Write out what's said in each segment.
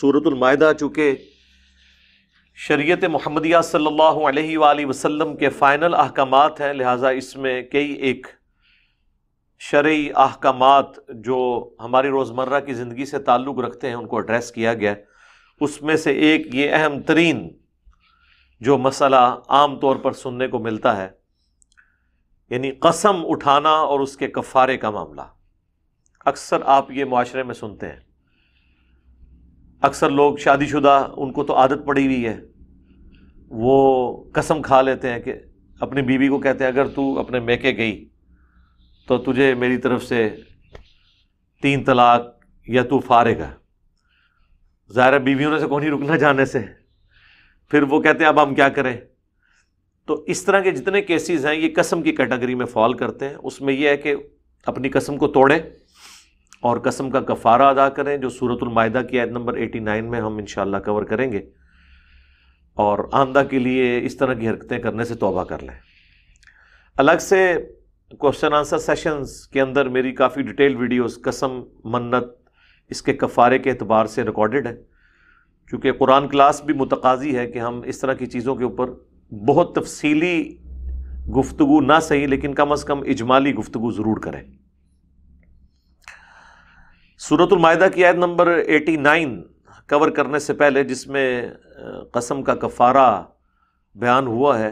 सूरतमाहा चूँकि शरीत महमदिया सल्ला वसम के फ़ाइनल अहकाम हैं लिहाजा इसमें कई एक शर्य अहकाम जो हमारी रोज़मर्रा की ज़िंदगी से ताल्लुक़ रखते हैं उनको एड्रेस किया गया उसमें से एक ये अहम तरीन जो मसला आम तौर पर सुनने को मिलता है यानी कसम उठाना और उसके कफ़ारे का मामला अक्सर आप ये माशरे में सुनते हैं अक्सर लोग शादीशुदा उनको तो आदत पड़ी हुई है वो कसम खा लेते हैं कि अपनी बीवी को कहते हैं अगर तू अपने मेके गई तो तुझे मेरी तरफ से तीन तलाक या तू फारेगा ज़ाहिर बीवियों से कौन ही रुकना जाने से फिर वो कहते हैं अब हम क्या करें तो इस तरह के जितने केसेस हैं ये कसम की कैटेगरी में फॉल करते हैं उसमें यह है कि अपनी कसम को तोड़ें और कसम का कफ़ारा अदा करें जो सूरतमाहा की आयत नंबर 89 में हम इन कवर करेंगे और आमदा के लिए इस तरह की हरकतें करने से तोबा कर लें अलग से क्वेश्चन आंसर सेशंस के अंदर मेरी काफ़ी डिटेल वीडियोस कसम मन्नत इसके कफ़ारे के अतबार से रिकॉर्डेड है क्योंकि कुरान क्लास भी मुतकाजी है कि हम इस तरह की चीज़ों के ऊपर बहुत तफसीली गुफ्तु ना सही लेकिन कम अज़ कम इजमाली गुफ्तु ज़रूर करें सूरतुल मायदा की आयत नंबर एटी नाइन कवर करने से पहले जिसमें कसम का कफारा बयान हुआ है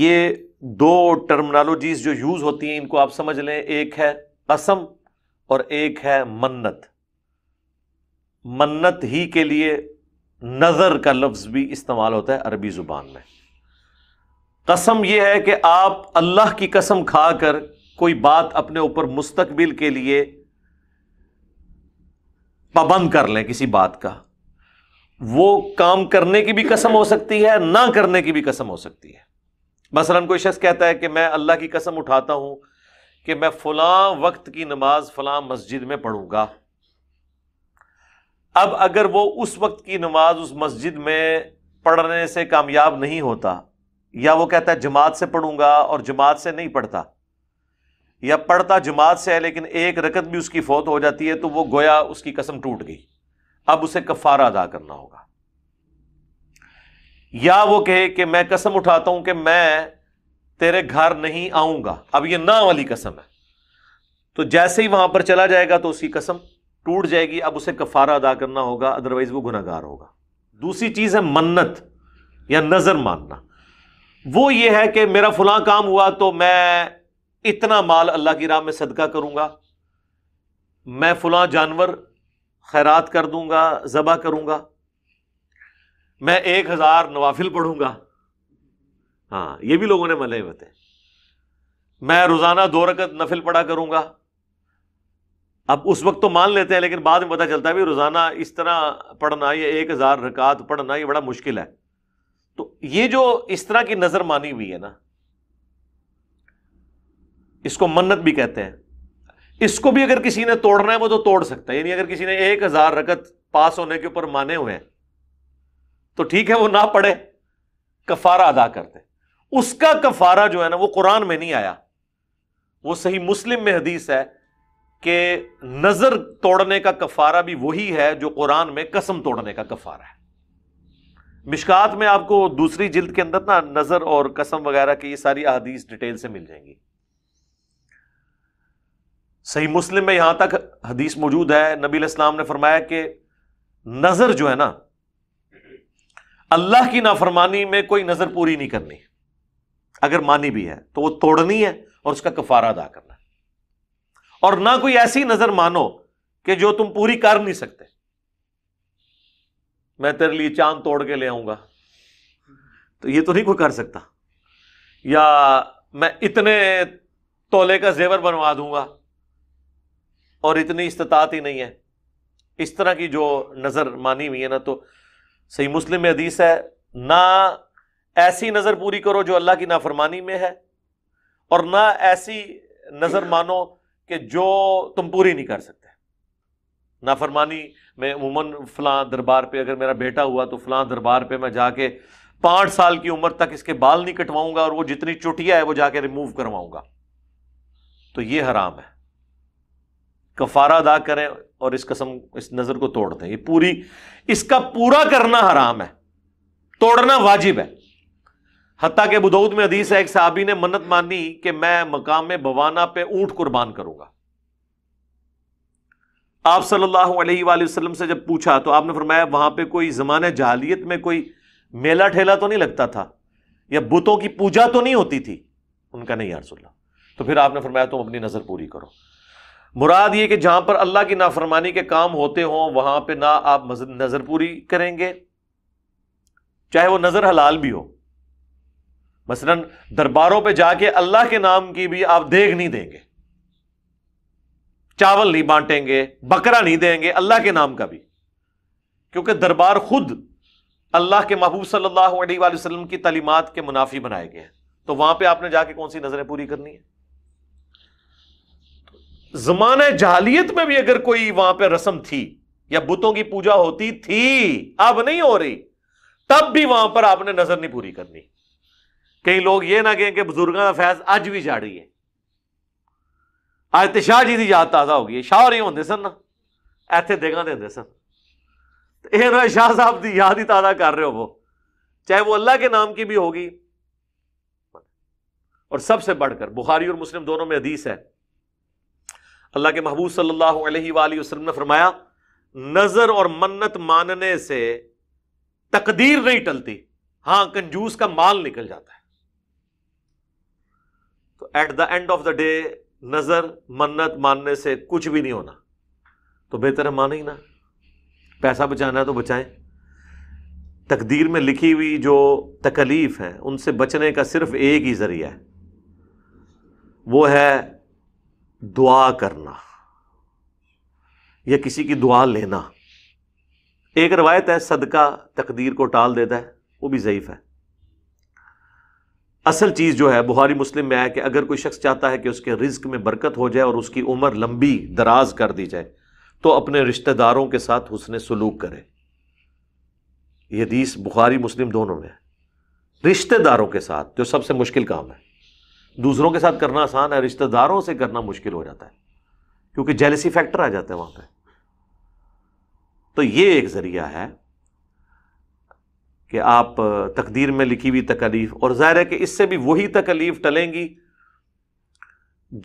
ये दो टर्मिनोलॉजीज जो यूज़ होती हैं इनको आप समझ लें एक है कसम और एक है मन्नत मन्नत ही के लिए नज़र का लफ्ज़ भी इस्तेमाल होता है अरबी ज़ुबान में कसम यह है कि आप अल्लाह की कसम खाकर कोई बात अपने ऊपर मुस्तबिल के लिए पाबंद कर लें किसी बात का वो काम करने की भी कसम हो सकती है ना करने की भी कसम हो सकती है मसलन कोई शख्स कहता है कि मैं अल्लाह की कसम उठाता हूं कि मैं फलां वक्त की नमाज फलां मस्जिद में पढ़ूंगा अब अगर वो उस वक्त की नमाज उस मस्जिद में पढ़ने से कामयाब नहीं होता या वो कहता है जमात से पढ़ूंगा और जमात से नहीं पढ़ता या पढ़ता जमात से है लेकिन एक रकत भी उसकी फौत हो जाती है तो वो गोया उसकी कसम टूट गई अब उसे कफारा अदा करना होगा या वो कहे कि मैं कसम उठाता हूं कि मैं तेरे घर नहीं आऊंगा अब ये ना वाली कसम है तो जैसे ही वहां पर चला जाएगा तो उसकी कसम टूट जाएगी अब उसे कफारा अदा करना होगा अदरवाइज वो गुनागार होगा दूसरी चीज है मन्नत या नजर मानना वो ये है कि मेरा फुला काम हुआ तो मैं इतना माल अल्लाह की राह में सदका करूंगा मैं फुला जानवर खैरात कर दूंगा ज़बा करूंगा मैं एक हज़ार नवाफिल पढ़ूंगा हाँ ये भी लोगों ने मले बताए मैं रोज़ाना दो रकत नफिल पढ़ा करूंगा अब उस वक्त तो मान लेते हैं लेकिन बाद में पता चलता है भी रोज़ाना इस तरह पढ़ना यह एक हज़ार रकात पढ़ना यह बड़ा मुश्किल है तो ये जो इस तरह की नज़र मानी हुई है ना इसको मन्नत भी कहते हैं इसको भी अगर किसी ने तोड़ना है वो तो तोड़ सकता है यानी अगर किसी ने एक हजार रकत पास होने के ऊपर माने हुए हैं तो ठीक है वो ना पढ़े कफारा अदा करते उसका कफारा जो है ना वो कुरान में नहीं आया वो सही मुस्लिम में हदीस है कि नजर तोड़ने का कफारा भी वही है जो कुरान में कसम तोड़ने का कफारा है मिशकात में आपको दूसरी जिल्द के अंदर ना नजर और कसम वगैरह की ये सारी अहदीस डिटेल से मिल जाएंगी सही मुस्लिम में यहां तक हदीस मौजूद है नबी इस्लाम ने फरमाया कि नज़र जो है ना अल्लाह की नाफरमानी में कोई नज़र पूरी नहीं करनी अगर मानी भी है तो वो तोड़नी है और उसका कफारा अदा करना और ना कोई ऐसी नज़र मानो कि जो तुम पूरी कर नहीं सकते मैं तेरे लिए चांद तोड़ के ले आऊंगा तो ये तो नहीं कोई कर सकता या मैं इतने तोले का जेवर बनवा दूंगा और इतनी इस्तात ही नहीं है इस तरह की जो नज़र मानी हुई है ना तो सही मुस्लिम में हदीस है ना ऐसी नज़र पूरी करो जो अल्लाह की नाफरमानी में है और ना ऐसी नज़र मानो कि जो तुम पूरी नहीं कर सकते नाफरमानी में उमूमन फलां दरबार पे अगर मेरा बेटा हुआ तो फलां दरबार पे मैं जाके पांच साल की उम्र तक इसके बाल नहीं कटवाऊंगा और वो जितनी चुटिया है वो जाके रिमूव करवाऊंगा तो ये हराम है कफारा अदा करें और इस कसम इस नज़र को तोड़ दें ये पूरी इसका पूरा करना हराम है तोड़ना वाजिब है हती के बुदौद में हदीस है एक साहबी ने मन्नत मानी कि मैं मकाम बवाना पे ऊंट कुर्बान करूंगा आप सल्लल्लाहु अलैहि वसल्लम से जब पूछा तो आपने फरमाया वहां पे कोई जमाने जालियत में कोई मेला ठेला तो नहीं लगता था या बुतों की पूजा तो नहीं होती थी उनका नहीं यार यारसोल्ला तो फिर आपने फरमाया तुम अपनी नजर पूरी करो मुराद ये कि जहाँ पर अल्लाह की नाफरमानी के काम होते हों वहाँ पर ना आप नज़र पूरी करेंगे चाहे वह नज़र हलाल भी हो मसलन दरबारों पर जाके अल्लाह के नाम की भी आप देख नहीं देंगे चावल नहीं बांटेंगे बकरा नहीं देंगे अल्लाह के नाम का भी क्योंकि दरबार खुद अल्लाह के महबूब सल्लल्लाहु अलैहि वसल्लम की तालीमत के मुनाफी बनाए गए हैं तो वहां पे आपने जाके कौन सी नज़रें पूरी करनी है जमाना जहालियत में भी अगर कोई वहां पर रस्म थी या बुतों की पूजा होती थी अब नहीं हो रही तब भी वहां पर आपने नजर नहीं पूरी करनी कई लोग ये ना कहें कि बुजुर्ग का फैज आज भी जा रही है आज तो शाह जी की याद ताजा होगी शाह और होंगे सन ना ਇੱਥੇ देगा ਦਿੰਦੇ ਸਨ ਇਹ ਨਾ ਸ਼ਾਹ ਸਾਹਿਬ ਦੀ ਯਾਦ ਹੀ ਤਾਜ਼ਾ ਕਰ ਰਹੇ ਹੋ वो चाहे वो अल्लाह के नाम की भी होगी और सबसे बढ़कर बुखारी और मुस्लिम दोनों में हदीस है अल्लाह के महबूब सल्लल्लाहु अलैहि वसल्लम ने फरमाया नजर और मन्नत मानने से तकदीर नहीं टलती हां कंजूस का माल निकल जाता है तो at the end of the day नजर मन्नत मानने से कुछ भी नहीं होना तो बेहतर है माने ही ना पैसा बचाना है तो बचाएं तकदीर में लिखी हुई जो तकलीफ है उनसे बचने का सिर्फ एक ही जरिया है वो है दुआ करना या किसी की दुआ लेना एक रवायत है सदका तकदीर को टाल देता है वो भी ज़यीफ़ है असल चीज़ जो है बुहारी मुस्लिम में आया कि अगर कोई शख्स चाहता है कि उसके रिज्क में बरकत हो जाए और उसकी उम्र लंबी दराज कर दी जाए तो अपने रिश्तेदारों के साथ उसने सलूक करे ये हदीस बुखारी मुस्लिम दोनों में रिश्तेदारों के साथ जो सबसे मुश्किल काम है दूसरों के साथ करना आसान है रिश्तेदारों से करना मुश्किल हो जाता है क्योंकि जेलसी फैक्टर आ जाता है वहां पर तो ये एक ज़रिया है कि आप तकदीर में लिखी हुई तकलीफ और ज़ाहिर है कि इससे भी वही तकलीफ टलेंगी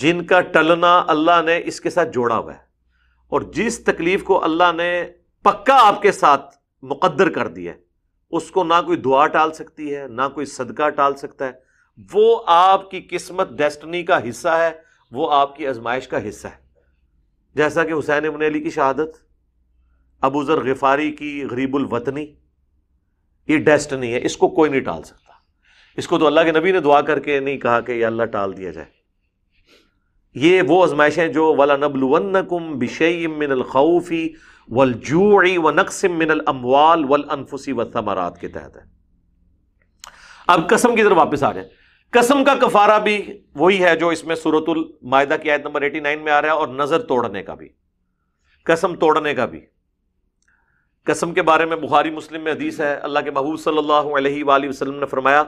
जिनका टलना अल्लाह ने इसके साथ जोड़ा हुआ है और जिस तकलीफ को अल्लाह ने पक्का आपके साथ मुकद्दर कर दिया है उसको ना कोई दुआ टाल सकती है ना कोई सदका टाल सकता है वो आपकी किस्मत डेस्टनी का हिस्सा है वो आपकी आजमाइश का हिस्सा है जैसा कि हुसैन इबन अली की शहादत अबूजर गफारी की गरीबुल वतनी ये डेस्टनी है इसको कोई नहीं टाल सकता इसको तो अल्लाह के नबी ने दुआ करके नहीं कहा कि अल्लाह टाल दिया जाए ये वो आजमाइशें जो वाला नबलवनकुम बिशम मिनल खौफी जूड़ी व नक्सम मिनल अमवाल वल अनफुसी व के तहत है अब कसम की तरफ वापस आ जाए कसम का कफारा भी वही है जो इसमें सूरतुल मायदा की आयत नंबर एटी नाइन में आ रहा है और नजर तोड़ने का भी कसम तोड़ने का भी कसम के बारे में बुखारी मुस्लिम में हदीस है अल्लाह के महबूब सल्लल्लाहु अलैहि वसल्लम ने फरमाया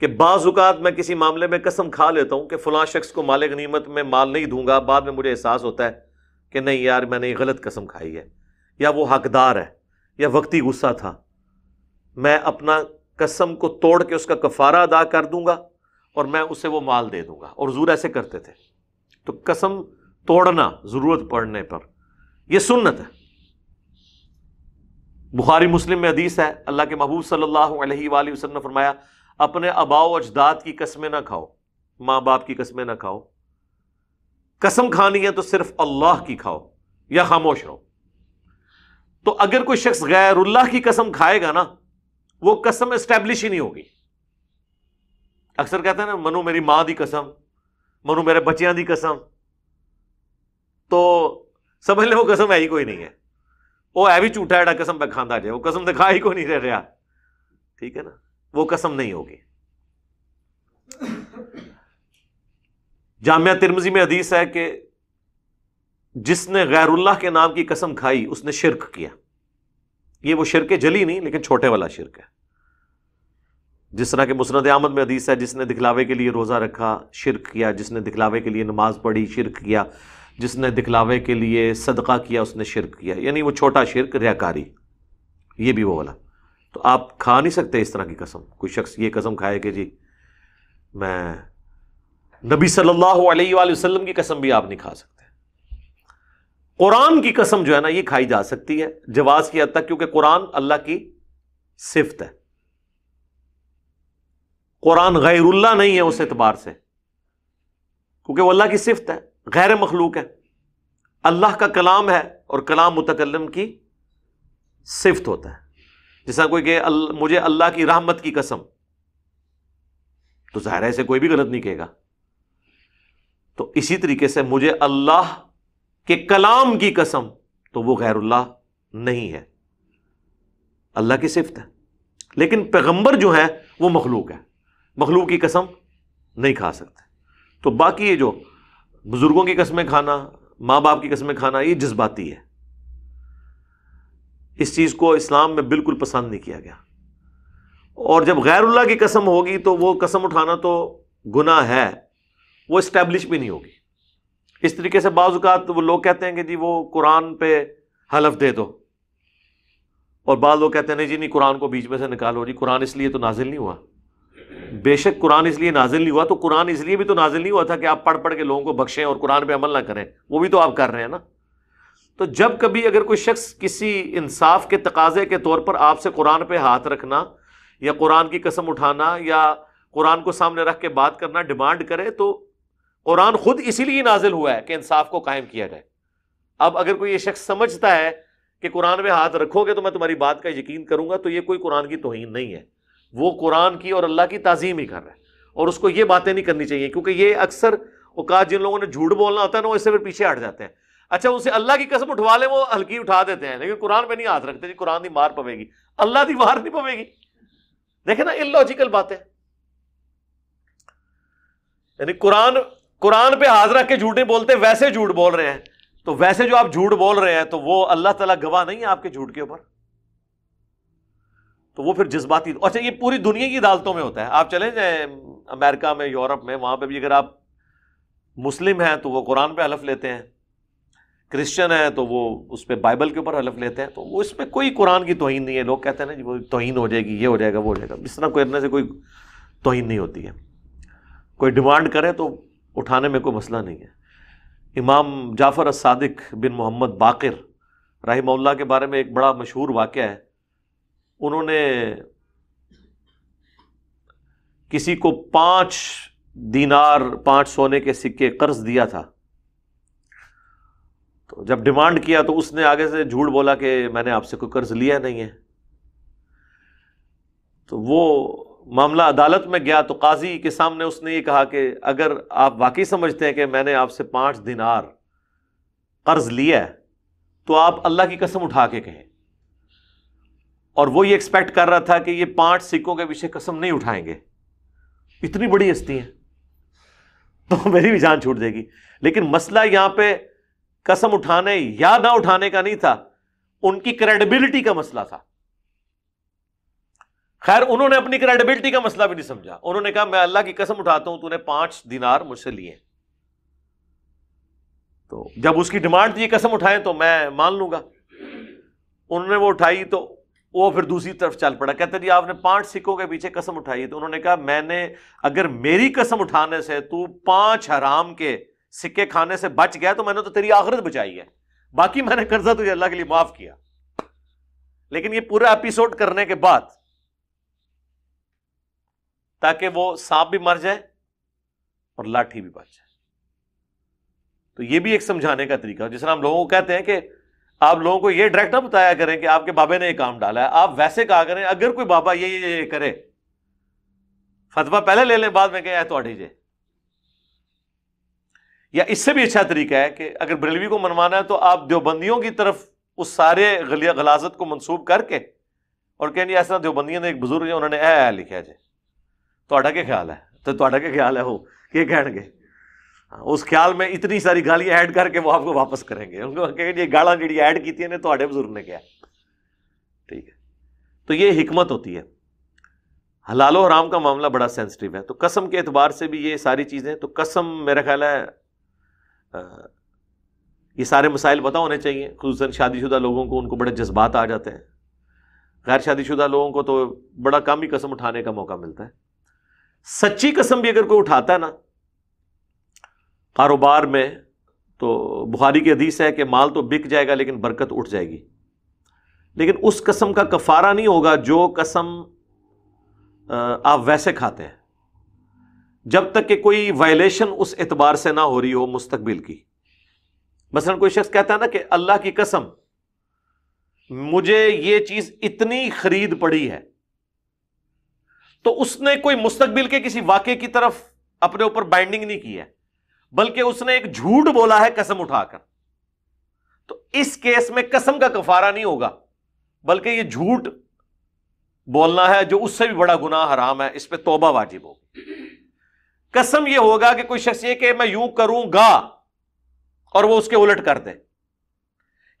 कि बाज़ात मैं किसी मामले में कसम खा लेता हूँ कि फ़लाँ शख्स को माल गनीमत में माल नहीं दूंगा बाद में मुझे एहसास होता है कि नहीं यार मैंने ये गलत कसम खाई है या वो हकदार है या वक्ती गुस्सा था मैं अपना कसम को तोड़ के उसका कफारा अदा कर दूंगा और मैं उसे वो माल दे दूंगा और हजूर ऐसे करते थे तो कसम तोड़ना ज़रूरत पड़ने पर यह सुन्नत है बुखारी मुस्लिम में अदीस है अल्लाह के महबूब सल्लल्लाहु अलैहि वसल्लम ने फरमाया अपने अबाओ अजदाद की कस्में ना खाओ माँ बाप की कस्में ना खाओ कसम खानी है तो सिर्फ अल्लाह की खाओ या खामोश रहो तो अगर कोई शख्स गैरुल्लाह की कसम खाएगा ना वो कसम एस्टैब्लिश ही नहीं होगी अक्सर कहते हैं ना मनु मेरी मां की कसम मनु मेरे बच्चिया की कसम तो समझ ले वो कसम है ही कोई नहीं है वो है भी झूठा एडा कसम पे खांदा जाए वो कसम दिखा तो ही कोई नहीं रह रहा ठीक है ना वो कसम नहीं होगी जामिया तिरमजी में हदीस है कि जिसने गैरुल्लाह के नाम की कसम खाई उसने शिरक किया ये वो शिरक है जली नहीं लेकिन छोटे वाला शिरक है जिस तरह के मुसरत आमद में हदीस है जिसने दिखलावे के लिए रोज़ा रखा शिरक किया जिसने दिखलावे के लिए नमाज पढ़ी शिरक किया जिसने दिखलावे के लिए सदका किया उसने शिरक किया यानी वो छोटा शिरक रियाकारी ये भी वो वाला तो आप खा नहीं सकते इस तरह की कसम कोई शख्स ये कसम खाए कि जी मैं नबी सल्लल्लाहु अलैहि वसल्लम की कसम भी आप नहीं खा सकते कुरान की कसम जो है ना ये खाई जा सकती है जवाब की हद तक क्योंकि कुरान अल्लाह की सिफत है कुरान गैरुल्ला नहीं है उस एतबार से क्योंकि वह अल्लाह की सिफत है गैर मखलूक है अल्लाह का कलाम है और कलाम मुतकलम की सिफत होता है जैसा कोई कहे अल, मुझे अल्लाह की रहमत की कसम तो ज़ाहिर है ऐसे कोई भी गलत नहीं कहेगा तो इसी तरीके से मुझे अल्लाह कि कलाम की कसम तो वो गैरुल्लाह नहीं है अल्लाह की सिफत है लेकिन पैगंबर जो है वो मखलूक है मखलूक की कसम नहीं खा सकते तो बाकी ये जो बुजुर्गों की कसमें खाना माँ बाप की कसमें खाना ये जज्बाती है इस चीज़ को इस्लाम में बिल्कुल पसंद नहीं किया गया और जब गैरुल्ला की कसम होगी तो वो कसम उठाना तो गुना है वो इस्टेब्लिश भी नहीं होगी इस तरीके से बाज़ात तो वो लोग कहते हैं कि जी वो कुरान पे हलफ दे दो और बाद लोग कहते हैं नहीं जी नहीं कुरान को बीच में से निकालो जी कुरान इसलिए तो नाजिल नहीं हुआ बेशक कुरान इसलिए नाजिल नहीं हुआ तो कुरान इसलिए भी तो नाजिल नहीं हुआ था कि आप पढ़ पढ़ के लोगों को बख्शें और कुरान पर अमल ना करें वो भी तो आप कर रहे हैं ना तो जब कभी अगर कोई शख्स किसी इंसाफ के तकाजे के तौर पर आपसे कुरान पर हाथ रखना या कुरान की कसम उठाना या कुरान को सामने रख के बात करना डिमांड करे तो कुरान खुद इसीलिए नाजिल हुआ है कि इंसाफ को कायम किया जाए अब अगर कोई ये शख्स समझता है कि कुरान में हाथ रखोगे तो मैं तुम्हारी बात का यकीन करूंगा तो ये कोई कुरान की तोहन नहीं है वो कुरान की और अल्लाह की ताजीम ही कर रहा है और उसको ये बातें नहीं करनी चाहिए क्योंकि ये अक्सर औकात जिन लोगों ने झूठ बोलना होता है ना वो इससे फिर पीछे हट जाते हैं अच्छा उनसे अल्लाह की कसम उठवा ले वो हल्की उठा देते हैं लेकिन कुरान पे नहीं हाथ रखते जी कुरान की मार पवेगी अल्लाह की मार नहीं पवेगी देखे ना इन लॉजिकल बातें यानी कुरान कुरान पे हाथ रख के झूठ नहीं बोलते वैसे झूठ बोल रहे हैं तो वैसे जो आप झूठ बोल रहे हैं तो वो अल्लाह तला गवाह नहीं है आपके झूठ के ऊपर तो वो फिर जज्बाती अच्छा ये पूरी दुनिया की अदालतों में होता है आप चले जाए अमेरिका में यूरोप में वहां पर भी अगर आप मुस्लिम हैं तो वो कुरान पे हलफ लेते हैं क्रिश्चियन है तो वो उस पर बाइबल के ऊपर हलफ लेते हैं तो वो इसमें कोई कुरान की तोहन नहीं है लोग कहते हैं ना जी वो तोहन हो जाएगी ये हो जाएगा वो हो जाएगा इस तरह करने से कोई तोहन नहीं होती है कोई डिमांड करे तो उठाने में कोई मसला नहीं है इमाम जाफ़र सादिक बिन मोहम्मद राही मौल्ला के बारे में एक बड़ा मशहूर वाक़ है उन्होंने किसी को पाँच दीनार पाँच सोने के सिक्के कर्ज दिया था तो जब डिमांड किया तो उसने आगे से झूठ बोला कि मैंने आपसे कोई कर्ज लिया नहीं है तो वो मामला अदालत में गया तो काजी के सामने उसने ये कहा कि अगर आप वाकई समझते हैं कि मैंने आपसे पांच दिनार कर्ज लिया तो आप अल्लाह की कसम उठा के कहें और वो ये एक्सपेक्ट कर रहा था कि ये पांच सिक्कों के विषय कसम नहीं उठाएंगे इतनी बड़ी हस्ती है तो मेरी भी जान छूट देगी लेकिन मसला यहां पर कसम उठाने या ना उठाने का नहीं था उनकी क्रेडिबिलिटी का मसला था खैर उन्होंने अपनी क्रेडिबिलिटी का मसला भी नहीं समझा उन्होंने कहा मैं अल्लाह की कसम उठाता हूं तूने पांच दिनार मुझसे लिए तो जब उसकी डिमांड थी कसम उठाए तो मैं मान लूंगा उन्होंने वो उठाई तो वो फिर दूसरी तरफ चल पड़ा कहते जी आपने पांच सिक्कों के पीछे कसम उठाई तो उन्होंने कहा मैंने अगर मेरी कसम उठाने से तू पांच हराम के सिक्के खाने से बच गया तो मैंने तो तेरी आखिरत बचाई है बाकी मैंने कर्जा तुझे अल्लाह के लिए माफ किया लेकिन ये पूरा एपिसोड करने के बाद ताकि वो सांप भी मर जाए और लाठी भी बच जाए तो ये भी एक समझाने का तरीका जिस तरह हम लोगों को कहते हैं कि आप लोगों को ये डायरेक्ट ना बताया करें कि आपके बाबे ने ये काम डाला है आप वैसे कहा करें अगर कोई बाबा ये ये, ये करे फतवा पहले ले लें बाद में कह तो अटीजे या इससे भी अच्छा तरीका है कि अगर बरेलवी को मनवाना है तो आप देवबंदियों की तरफ उस सारे गलिया गलाजत को मंसूब करके और कहें ऐसा देवबंदियों ने एक बुजुर्ग है उन्होंने ए लिखा जाए थोड़ा क्या ख्याल है तो ਤੁਹਾਡਾ ਕੀ ਖਿਆਲ ਹੈ ਉਹ ਕੀ ਕਹਿਣਗੇ ਉਸ ਖਿਆਲ ਮੈਂ ਇਤਨੀ ਸਾਰੀ ਗਾਲੀਆਂ ਐਡ ਕਰਕੇ ਉਹ ਆਪਕੋ ਵਾਪਸ ਕਰेंगे उनको कहेंगे ये गाला ਜਿਹੜੀ ਐਡ ਕੀਤੀਆਂ ਨੇ ਤੁਹਾਡੇ ਬਜ਼ੁਰਗ ਨੇ ਕਿਹਾ ठीक है तो ये हिकमत होती है हलालो हराम का मामला बड़ा सेंसिटिव है तो कसम के अतबार से भी ये सारी चीज़ें तो कसम मेरा ख्याल है ये सारे मसाइल पता होने चाहिए खूस शुदा लोगों को उनको बड़े जज्बात आ जाते हैं गैर शादीशुदा लोगों को तो बड़ा कम ही कसम उठाने का मौका मिलता है सच्ची कसम भी अगर कोई उठाता है ना कारोबार में तो बुहारी की हदीस है कि माल तो बिक जाएगा लेकिन बरकत उठ जाएगी लेकिन उस कसम का कफारा नहीं होगा जो कसम आप वैसे खाते हैं जब तक कि कोई वायलेशन उस एतबार से ना हो रही हो मुस्तबिल की मसलन कोई शख्स कहता है ना कि अल्लाह की कसम मुझे ये चीज इतनी खरीद पड़ी है तो उसने कोई मुस्तकबिल के किसी वाक्य की तरफ अपने ऊपर बाइंडिंग नहीं की है बल्कि उसने एक झूठ बोला है कसम उठाकर तो इस केस में कसम का कफारा नहीं होगा बल्कि यह झूठ बोलना है जो उससे भी बड़ा गुनाह हराम है इस पर तोबा वाजिब होगी कसम यह होगा कि कोई शख्स ये कि मैं यूं करूंगा और वो उसके उलट कर दे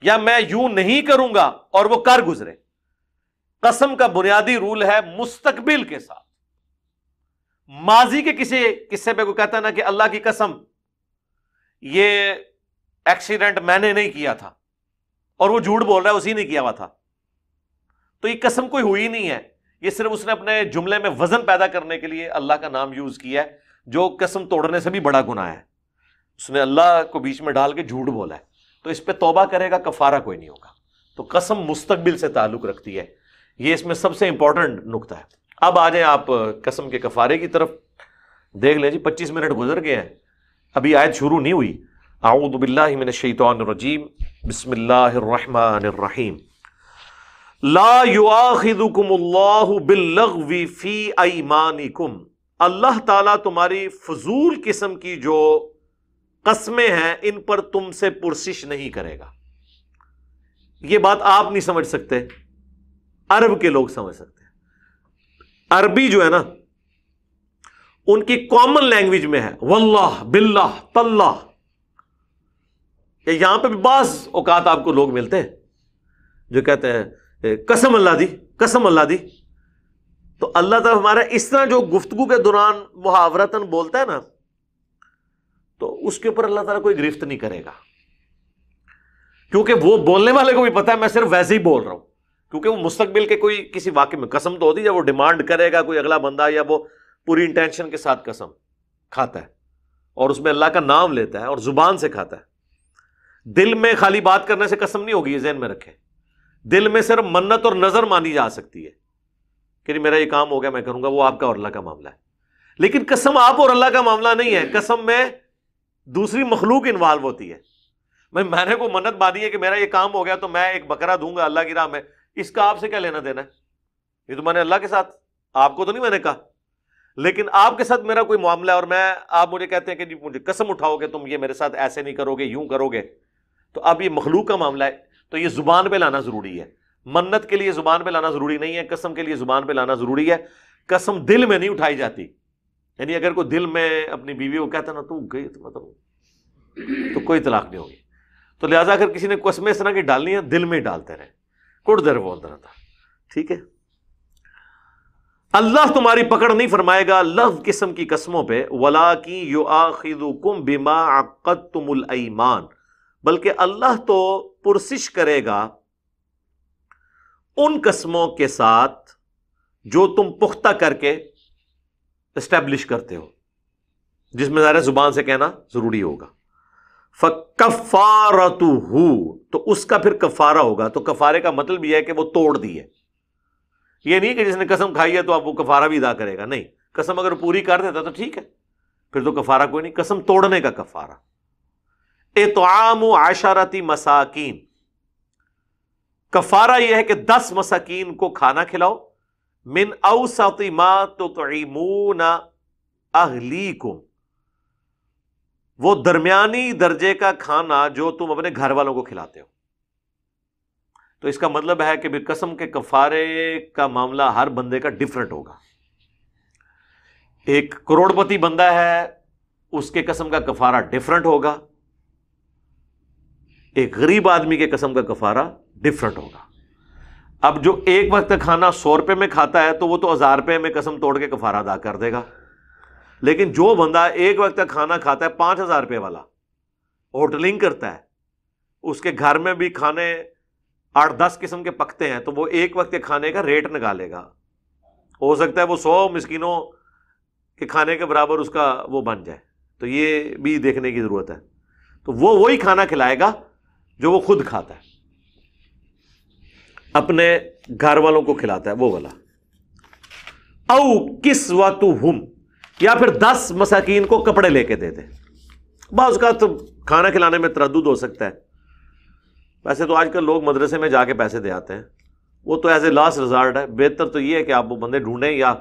या मैं यूं नहीं करूंगा और वो कर गुजरे कसम का बुनियादी रूल है मुस्तकबिल के साथ माजी के किसी किस्से पे को कहता ना कि अल्लाह की कसम ये एक्सीडेंट मैंने नहीं किया था और वो झूठ बोल रहा है उसी ने किया हुआ था तो ये कसम कोई हुई नहीं है ये सिर्फ उसने अपने जुमले में वजन पैदा करने के लिए अल्लाह का नाम यूज किया है जो कसम तोड़ने से भी बड़ा गुना है उसने अल्लाह को बीच में डाल के झूठ बोला है तो इस पर तोबा करेगा कफारा कोई नहीं होगा तो कसम मुस्तबिल से ताल्लुक रखती है ये इसमें सबसे इंपॉर्टेंट नुकता है अब आ जाए आप कसम के कफारे की तरफ देख लें जी पच्चीस मिनट गुजर गए हैं अभी आयत शुरू नहीं हुई आऊदबिल्लिमिन शैतानजीम बसमिल्लाम ला अल्लाह ताला तुम्हारी फजूल किस्म की जो कस्में हैं इन पर तुमसे पुरसिश नहीं करेगा ये बात आप नहीं समझ सकते अरब के लोग समझ सकते हैं अरबी जो है ना उनकी कॉमन लैंग्वेज में है वल्लाह बिल्लाह तल्लाह यहां पे भी बास औकात आपको लोग मिलते हैं जो कहते हैं कसम अल्लाह दी कसम अल्लाह दी तो अल्लाह तरफ हमारा इस तरह जो गुफ्तगु के दौरान मुहावरतन बोलता है ना तो उसके ऊपर अल्लाह ताला कोई गिरफ्त नहीं करेगा क्योंकि वो बोलने वाले को भी पता है मैं सिर्फ वैसे ही बोल रहा हूं क्योंकि वो मुस्तकबिल के कोई किसी वाक्य में कसम तो होती है जब वो डिमांड करेगा कोई अगला बंदा या वो पूरी इंटेंशन के साथ कसम खाता है और उसमें अल्लाह का नाम लेता है और ज़ुबान से खाता है दिल में खाली बात करने से कसम नहीं होगी ये जहन में रखें दिल में सिर्फ मन्नत और नज़र मानी जा सकती है कि मेरा ये काम हो गया मैं करूंगा वो आपका और अल्लाह का मामला है लेकिन कसम आप और अल्लाह का मामला नहीं है कसम में दूसरी मखलूक इन्वॉल्व होती है भाई मैंने को मन्नत बांधी है कि मेरा ये काम हो गया तो मैं एक बकरा दूंगा अल्लाह की राह में इसका आपसे क्या लेना देना है ये तो मैंने अल्लाह के साथ आपको तो नहीं मैंने कहा लेकिन आपके साथ मेरा कोई मामला है और मैं आप मुझे कहते हैं कि जी मुझे कसम उठाओगे तुम ये मेरे साथ ऐसे नहीं करोगे यूं करोगे तो अब ये मखलूक का मामला है तो ये जुबान पे लाना ज़रूरी है मन्नत के लिए जुबान पे लाना ज़रूरी नहीं है कसम के लिए जुबान पे लाना ज़रूरी है कसम दिल में नहीं उठाई जाती यानी अगर कोई दिल में अपनी बीवी को कहता ना तू गई तो मतलब तो कोई तलाक नहीं होगी तो लिहाजा अगर किसी ने कसमें इस तरह की डालनी है दिल में ही डालते रहे कुड़दर वोदर था ठीक है अल्लाह तुम्हारी पकड़ नहीं फरमाएगा लव किस्म की कस्मों पर वला की यो आखिदुकुम बिमा अक्कत तुमुल ईमान बल्कि अल्लाह तो पुरसिश करेगा उन कस्मों के साथ जो तुम पुख्ता करके इस्टेब्लिश करते हो जिसमें ज़रा जुबान से कहना ज़रूरी होगा फकफारतु तो उसका फिर कफारा होगा तो कफारे का मतलब यह है कि वो तोड़ दी है ये नहीं कि जिसने कसम खाई है तो आप वो कफारा भी अदा करेगा नहीं कसम अगर पूरी कर देता तो ठीक है फिर तो कफारा कोई नहीं कसम तोड़ने का कफारा ए तो आम आशारती मसाकिन कफारा यह है कि दस मसाकिन को खाना खिलाओ मिन औसतिमा तो अहली कुम वो दरमियानी दर्जे का खाना जो तुम अपने घर वालों को खिलाते हो तो इसका मतलब है कि कसम के कफारे का मामला हर बंदे का डिफरेंट होगा एक करोड़पति बंदा है उसके कसम का कफारा डिफरेंट होगा एक गरीब आदमी के कसम का कफारा डिफरेंट होगा अब जो एक वक्त खाना सौ रुपए में खाता है तो वो तो हज़ार रुपए में कसम तोड़ के कफारा अदा कर देगा लेकिन जो बंदा एक वक्त का खाना खाता है पांच हज़ार रुपये वाला होटलिंग करता है उसके घर में भी खाने आठ दस किस्म के पकते हैं तो वो एक वक्त के खाने का रेट निकालेगा हो सकता है वो सौ मिसकिनों के खाने के बराबर उसका वो बन जाए तो ये भी देखने की ज़रूरत है तो वो वही खाना खिलाएगा जो वो खुद खाता है अपने घर वालों को खिलाता है वो वाला औ किस वातु हम या फिर दस मसाकिन को कपड़े लेके दे दे बस उसका तो खाना खिलाने में तरद हो सकता है वैसे तो आजकल लोग मदरसे में जाके पैसे दे आते हैं वो तो एज ए लास्ट रिजॉर्ट है बेहतर तो ये है कि आप वो बंदे ढूंढें या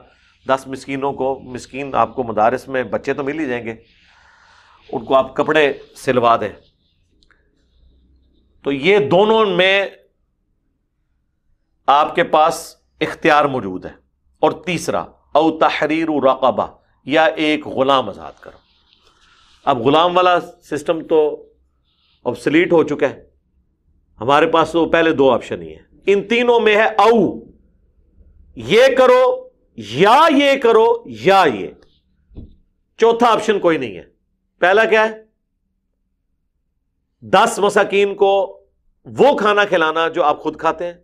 दस मस्किनों को मस्किन आपको मदारस में बच्चे तो मिल ही जाएंगे उनको आप कपड़े सिलवा दें तो ये दोनों में आपके पास इख्तियार मौजूद है और तीसरा अव तहरीर रकबा या एक ग़ुलाम आज़ाद करो अब ग़ुलाम वाला सिस्टम तो ऑब्सलीट हो चुका है हमारे पास तो पहले दो ऑप्शन ही है इन तीनों में है औ ये करो या ये करो या ये चौथा ऑप्शन कोई नहीं है पहला क्या है दस मसाकिन को वो खाना खिलाना जो आप खुद खाते हैं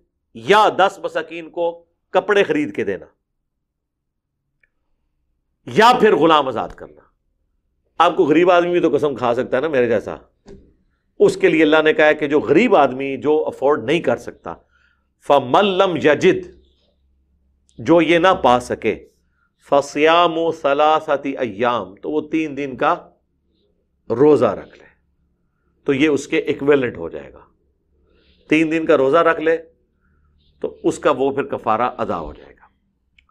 या दस मसाकिन को कपड़े खरीद के देना या फिर गुलाम आज़ाद करना आपको गरीब आदमी भी तो कसम खा सकता है ना मेरे जैसा उसके लिए अल्लाह ने कहा है कि जो गरीब आदमी जो अफोर्ड नहीं कर सकता फमलम यजिद जो ये ना पा सके फसयाम सलासती अयाम तो वो तीन दिन का रोज़ा रख ले तो ये उसके इक्वेलेंट हो जाएगा तीन दिन का रोज़ा रख ले तो उसका वो फिर कफारा अदा हो जाएगा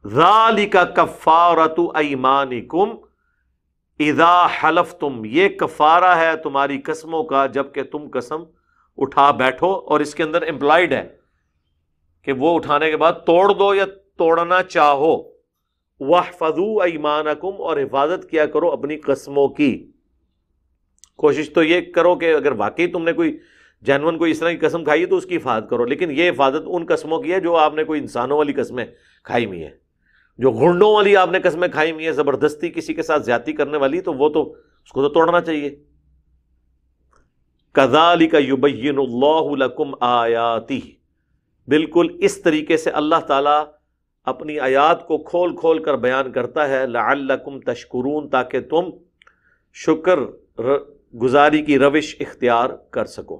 जालिका कफ़ारतु ईमानिकुम इज़ा हलफ तुम ये कफ़ारा है तुम्हारी कस्मों का जबकि तुम कसम उठा बैठो और इसके अंदर एम्प्लॉयड है कि वो उठाने के बाद तोड़ दो या तोड़ना चाहो वह फजू कुम और हिफाजत किया करो अपनी कस्मों की कोशिश तो ये करो कि अगर वाकई तुमने कोई जैनवन को इस तरह की कसम खाई है तो उसकी हिफाजत करो लेकिन ये हिफाजत उन कस्मों की है जो आपने कोई इंसानों वाली कस्में खाई हुई है जो घुंडों वाली आपने कसमें खाई हुई है जबरदस्ती किसी के साथ ज्यादा करने वाली तो वो तो उसको तो तोड़ना चाहिए कदाली का युबैनकुम आयाती बिल्कुल इस तरीके से अल्लाह ताला अपनी आयात को खोल खोल कर बयान करता है लाकुम तशकरून ताकि तुम शुक्र गुजारी की रविश इख्तियार कर सको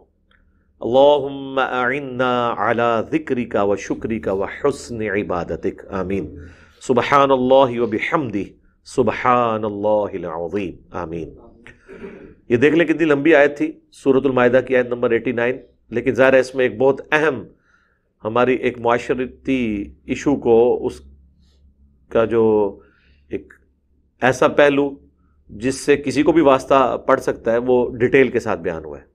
अल्लाम आला ज़िक्री का व शुक्री का व हसन इबादतिक आमीन सुबहान वबहमदी सुबहान अज़ीम आमीन ये देख लें कितनी लंबी आयत थी सूरतमाहा की आयत नंबर 89 लेकिन ज़ाहिर है इसमें एक बहुत अहम हमारी एक माशरती इशू को उस का जो एक ऐसा पहलू जिससे किसी को भी वास्ता पड़ सकता है वो डिटेल के साथ बयान हुआ है